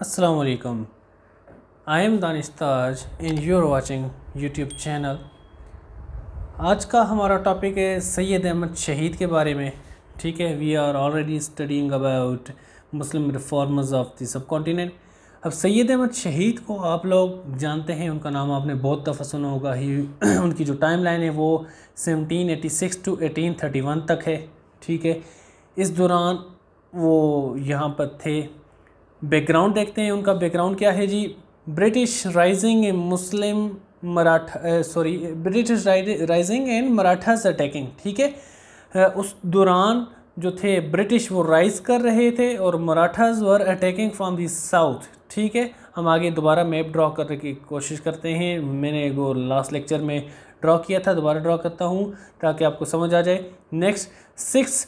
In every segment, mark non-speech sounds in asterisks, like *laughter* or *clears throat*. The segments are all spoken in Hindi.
अस्सलाम वालेकुम I am Danish Taj and you are watching YouTube channel आज का हमारा टॉपिक है सैयद अहमद शहीद के बारे में ठीक है we are already studying about Muslim reformers of the subcontinent अब सैयद अहमद शहीद को आप लोग जानते हैं उनका नाम आपने बहुत दफ़ा सुना होगा ही *clears throat* उनकी जो टाइम लाइन है वो seventeen eighty six to eighteen thirty one तक है ठीक है इस दौरान वो यहाँ पर थे बैकग्राउंड देखते हैं उनका बैकग्राउंड क्या है जी British rising Muslim Maratha sorry British rising and Marathas attacking ठीक है उस दौरान जो थे ब्रिटिश वो राइज कर रहे थे और Marathas were attacking from the south ठीक है हम आगे दोबारा मैप ड्रॉ करने की कोशिश करते हैं मैंने वो लास्ट लेक्चर में ड्रॉ किया था दोबारा ड्रॉ करता हूँ ताकि आपको समझ आ जाए next Sikhs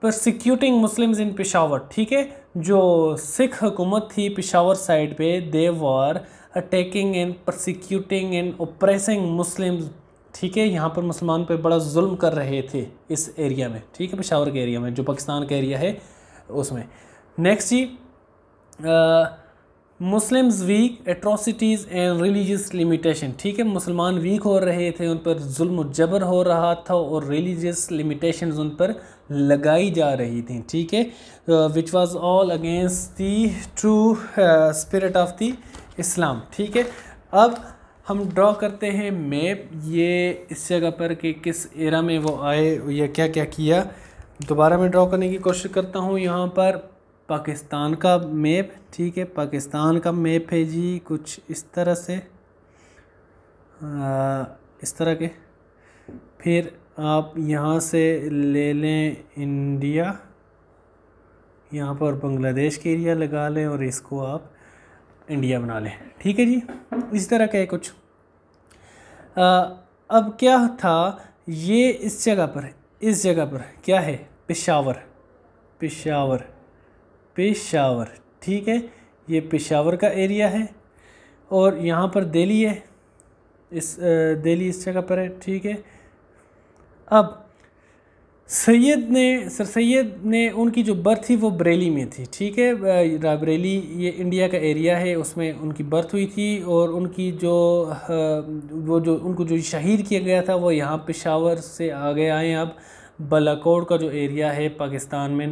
prosecuting Muslims in Peshawar ठीक है जो सिख हुकूमत थी पिशावर साइड पे they were attacking and prosecuting and oppressing Muslims ठीक है यहाँ पर मुसलमान पे बड़ा जुल्म कर रहे थे इस एरिया में ठीक है पिशावर के एरिया में जो पाकिस्तान का एरिया है उसमें नेक्स्ट जी आ, Muslims weak atrocities and religious limitation ठीक है मुसलमान वीक हो रहे थे उन पर जुल्म जबर हो रहा था और रिलीजियस लिमिटेशन उन पर लगाई जा रही थी ठीक है which was all against the true spirit of the Islam ठीक है अब हम ड्रॉ करते हैं मैप ये इस जगह पर कि किस एरा में वो आए या क्या क्या किया दोबारा मैं ड्रॉ करने की कोशिश करता हूँ यहाँ पर पाकिस्तान का मैप ठीक है पाकिस्तान का मैप है जी कुछ इस तरह से आ, इस तरह के फिर आप यहाँ से ले लें इंडिया यहाँ पर बांग्लादेश के एरिया लगा लें और इसको आप इंडिया बना लें ठीक है जी इस तरह का है कुछ आ, अब क्या था ये इस जगह पर इस जगह पर क्या है पेशावर पेशावर पेशावर ठीक है ये पेशावर का एरिया है और यहाँ पर दिल्ली है इस दिल्ली इस जगह पर है ठीक है अब सैयद ने सर सैयद ने उनकी जो बर्थ थी वो बरेली में थी ठीक है बरेली ये इंडिया का एरिया है उसमें उनकी बर्थ हुई थी और उनकी जो वो जो उनको जो शहीद किया गया था वो यहाँ पेशावर से आ गए आए अब बलाकोड़ का जो एरिया है पाकिस्तान में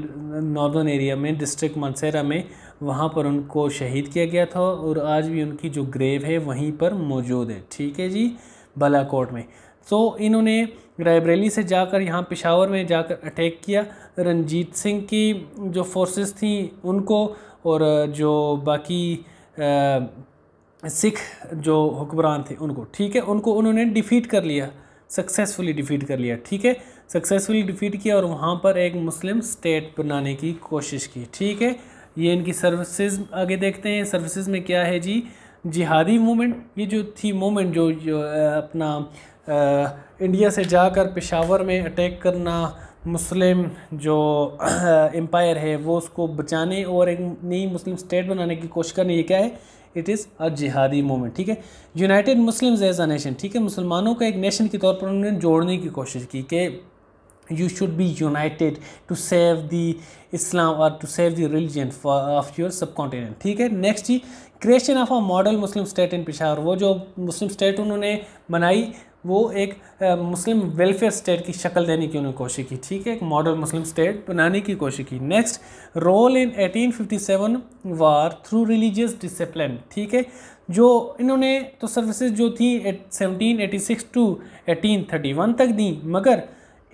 नॉर्दर्न एरिया में डिस्ट्रिक्ट मनसेरा में वहाँ पर उनको शहीद किया गया था और आज भी उनकी जो ग्रेव है वहीं पर मौजूद है ठीक है जी बलाकोट में तो इन्होंने रायबरेली से जाकर यहाँ पिशावर में जाकर अटैक किया रंजीत सिंह की जो फोर्सेस थी उनको और जो बाकी आ, सिख जो हुक्मरान थे उनको ठीक है उनको उन्होंने डिफ़ीट कर लिया सक्सेसफुली डिफीट कर लिया ठीक है सक्सेसफुली डिफीट किया और वहाँ पर एक मुस्लिम स्टेट बनाने की कोशिश की ठीक है ये इनकी सर्विसेज आगे देखते हैं सर्विसेज में क्या है जी जिहादी मूवमेंट ये जो थी मूवमेंट जो, जो अपना आ, इंडिया से जाकर पेशावर में अटैक करना मुस्लिम जो एम्पायर है वो उसको बचाने और एक नई मुस्लिम स्टेट बनाने की कोशिश करनी ये क्या है इट इज़ अ जिहादी मूवमेंट ठीक है united Muslims as a nation ठीक है मुसलमानों को एक नेशन के तौर पर उन्होंने जोड़ने की कोशिश की कि you should be united to save the Islam और to save the religion of your subcontinent ठीक है नेक्स्ट जी creation of a model Muslim state in Peshawar वो जो मुस्लिम स्टेट उन्होंने बनाई वो एक मुस्लिम वेलफेयर स्टेट की शक्ल देने की उन्होंने कोशिश की ठीक है एक मॉडल मुस्लिम स्टेट बनाने की कोशिश की next role in 1857 war through religious discipline ठीक है जो इन्होंने तो सर्विसेज जो थी 1786 टू 1831 तक दी मगर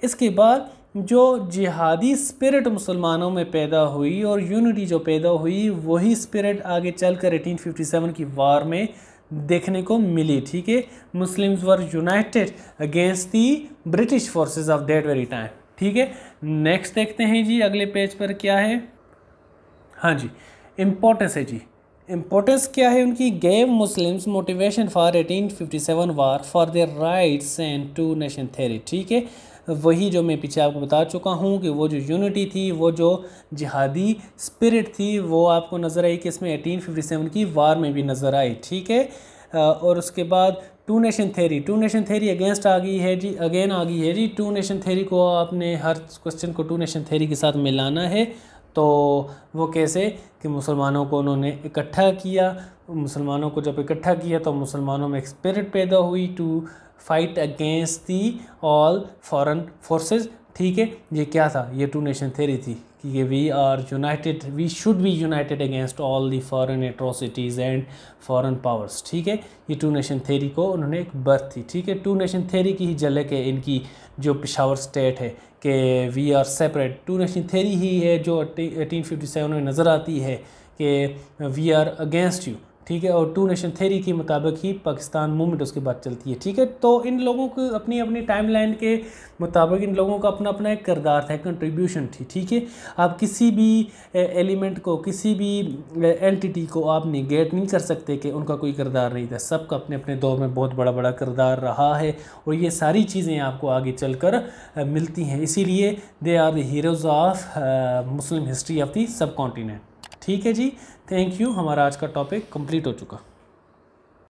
इसके बाद जो जिहादी स्पिरिट मुसलमानों में पैदा हुई और यूनिटी जो पैदा हुई वही स्पिरिट आगे चलकर 1857 की वार में देखने को मिली ठीक है Muslims were united against the British forces of that very time ठीक है नेक्स्ट देखते हैं जी अगले पेज पर क्या है हाँ जी इम्पोर्टेंस है जी इम्पोर्टेंस क्या है उनकी gave Muslims motivation for 1857 war for their rights and two nation theory ठीक है वही जो मैं पीछे आपको बता चुका हूँ कि वो जो यूनिटी थी वो जो जिहादी स्पिरिट थी वो आपको नज़र आई कि इसमें एटीन फिफ्टी सेवन की वार में भी नज़र आई ठीक है और उसके बाद two nation theory two nation theory against आ गई है जी अगेन आ गई है जी टू नेशन थेरी को आपने हर क्वेश्चन को टू नेशन थेरी के साथ मिलाना है तो वो कैसे कि मुसलमानों को उन्होंने इकट्ठा किया मुसलमानों को जब इकट्ठा किया तो मुसलमानों में एक स्पिरिट पैदा हुई to fight against the all foreign forces ठीक है ये क्या था ये टू नेशन थेरी थी कि ये we are united we should be united against all the foreign atrocities and foreign powers ठीक है ये टू नेशन थेरी को उन्होंने एक बर्थ थी ठीक है टू नेशन थेरी की ही झलक है इनकी जो पिशावर स्टेट है कि we are separate two nation theory ही है जो एटीन फिफ्टी सेवन में नज़र आती है कि वी आर अगेंस्ट यू ठीक है और टू नेशन थेरी के मुताबिक ही पाकिस्तान मूवमेंट उसके बाद चलती है ठीक है तो इन लोगों को अपनी अपनी टाइमलाइन के मुताबिक इन लोगों का अपना अपना एक करदार था कंट्रीब्यूशन थी ठीक है आप किसी भी एलिमेंट को किसी भी एंटिटी को आप निगेट नहीं कर सकते कि उनका कोई करदार नहीं था सबका अपने अपने दौर में बहुत बड़ा बड़ा करदार रहा है और ये सारी चीज़ें आपको आगे चल कर मिलती हैं इसीलिए they are the heroes of Muslim history of the subcontinent ठीक है जी थैंक यू हमारा आज का टॉपिक कंप्लीट हो चुका